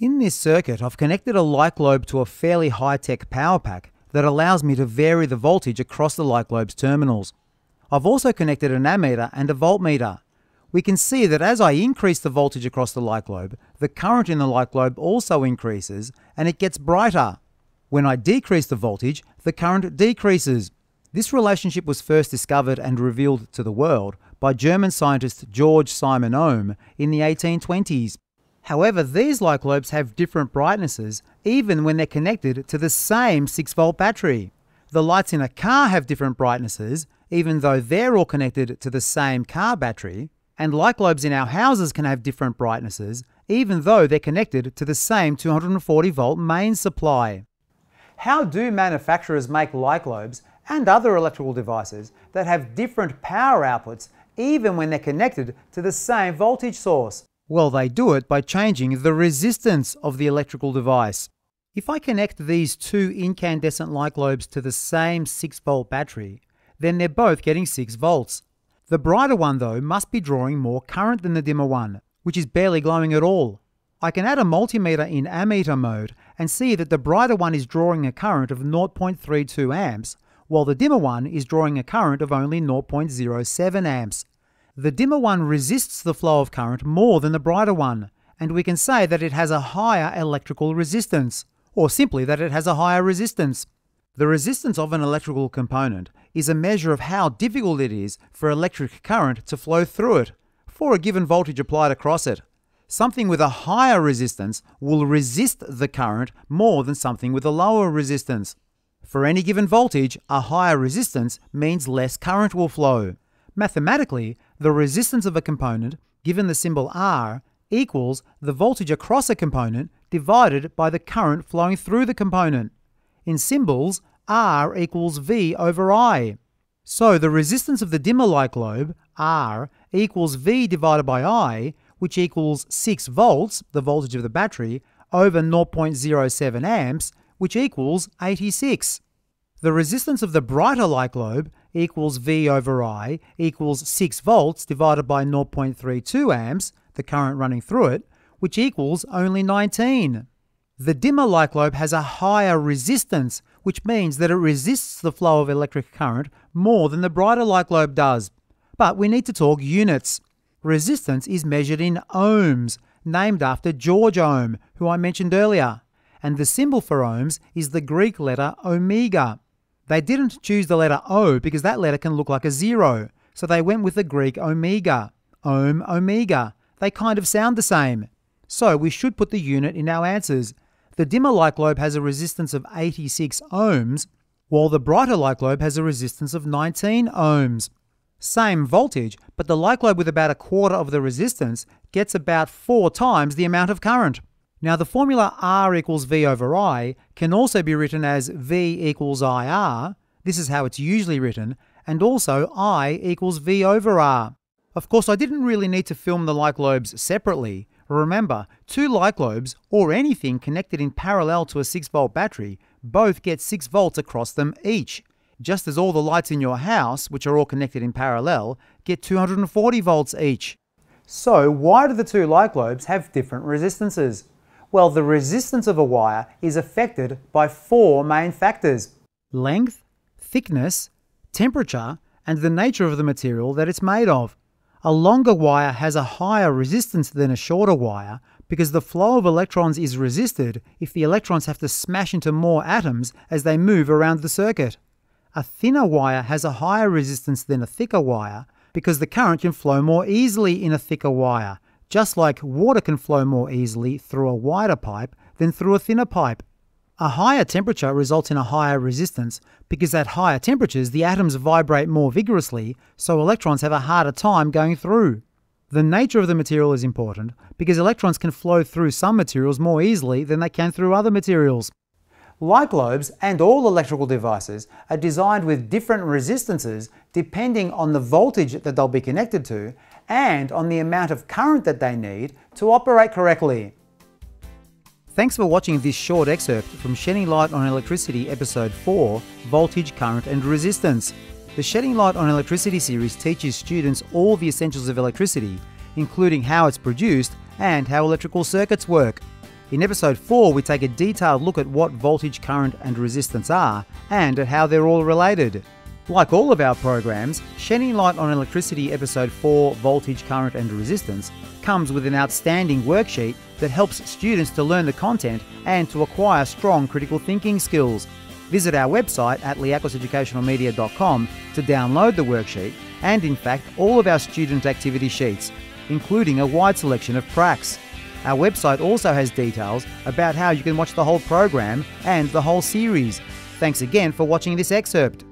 In this circuit, I've connected a light globe to a fairly high-tech power pack that allows me to vary the voltage across the light globe's terminals. I've also connected an ammeter and a voltmeter. We can see that as I increase the voltage across the light globe, the current in the light globe also increases and it gets brighter. When I decrease the voltage, the current decreases. This relationship was first discovered and revealed to the world by German scientist George Simon Ohm in the 1820s. However, these light globes have different brightnesses even when they're connected to the same 6 volt battery. The lights in a car have different brightnesses even though they're all connected to the same car battery, and light globes in our houses can have different brightnesses even though they're connected to the same 240 volt main supply. How do manufacturers make light globes and other electrical devices that have different power outputs even when they're connected to the same voltage source? Well, they do it by changing the resistance of the electrical device. If I connect these two incandescent light globes to the same 6 volt battery, then they're both getting 6 volts. The brighter one though must be drawing more current than the dimmer one, which is barely glowing at all. I can add a multimeter in ammeter mode and see that the brighter one is drawing a current of 0.32 amps, while the dimmer one is drawing a current of only 0.07 amps. The dimmer one resists the flow of current more than the brighter one, and we can say that it has a higher electrical resistance, or simply that it has a higher resistance. The resistance of an electrical component is a measure of how difficult it is for electric current to flow through it, for a given voltage applied across it. Something with a higher resistance will resist the current more than something with a lower resistance. For any given voltage, a higher resistance means less current will flow. Mathematically, the resistance of a component given the symbol R equals the voltage across a component divided by the current flowing through the component. In symbols, R equals V over I. So the resistance of the dimmer light globe, R, equals V divided by I, which equals 6 volts, the voltage of the battery, over 0.07 amps, which equals 86. The resistance of the brighter light globe, equals V over I equals 6 volts divided by 0.32 amps, the current running through it, which equals only 19. The dimmer light globe has a higher resistance, which means that it resists the flow of electric current more than the brighter light globe does. But we need to talk units. Resistance is measured in ohms, named after George Ohm, who I mentioned earlier. And the symbol for ohms is the Greek letter omega. They didn't choose the letter O because that letter can look like a zero, so they went with the Greek omega, ohm omega. They kind of sound the same. So we should put the unit in our answers. The dimmer light globe has a resistance of 86 ohms, while the brighter light globe has a resistance of 19 ohms. Same voltage, but the light globe with about a quarter of the resistance gets about four times the amount of current. Now the formula R equals V over I can also be written as V equals IR, this is how it's usually written, and also I equals V over R. Of course I didn't really need to film the light globes separately, remember two light globes or anything connected in parallel to a 6 volt battery both get 6 volts across them each, just as all the lights in your house, which are all connected in parallel, get 240 volts each. So why do the two light globes have different resistances? Well, the resistance of a wire is affected by four main factors length, thickness, temperature, and the nature of the material that it's made of. A longer wire has a higher resistance than a shorter wire because the flow of electrons is resisted if the electrons have to smash into more atoms as they move around the circuit. A thinner wire has a higher resistance than a thicker wire because the current can flow more easily in a thicker wire just like water can flow more easily through a wider pipe than through a thinner pipe. A higher temperature results in a higher resistance because at higher temperatures the atoms vibrate more vigorously, so electrons have a harder time going through. The nature of the material is important because electrons can flow through some materials more easily than they can through other materials. Light globes and all electrical devices are designed with different resistances depending on the voltage that they'll be connected to and on the amount of current that they need to operate correctly. Thanks for watching this short excerpt from Shedding Light on Electricity Episode 4 Voltage, Current and Resistance. The Shedding Light on Electricity series teaches students all the essentials of electricity, including how it's produced and how electrical circuits work. In episode 4, we take a detailed look at what voltage, current, and resistance are, and at how they're all related. Like all of our programs, Shedding Light on Electricity Episode 4 Voltage, Current and Resistance comes with an outstanding worksheet that helps students to learn the content and to acquire strong critical thinking skills. Visit our website at liacoseducationalmedia.com to download the worksheet and, in fact, all of our student activity sheets, including a wide selection of pracs. Our website also has details about how you can watch the whole program and the whole series. Thanks again for watching this excerpt.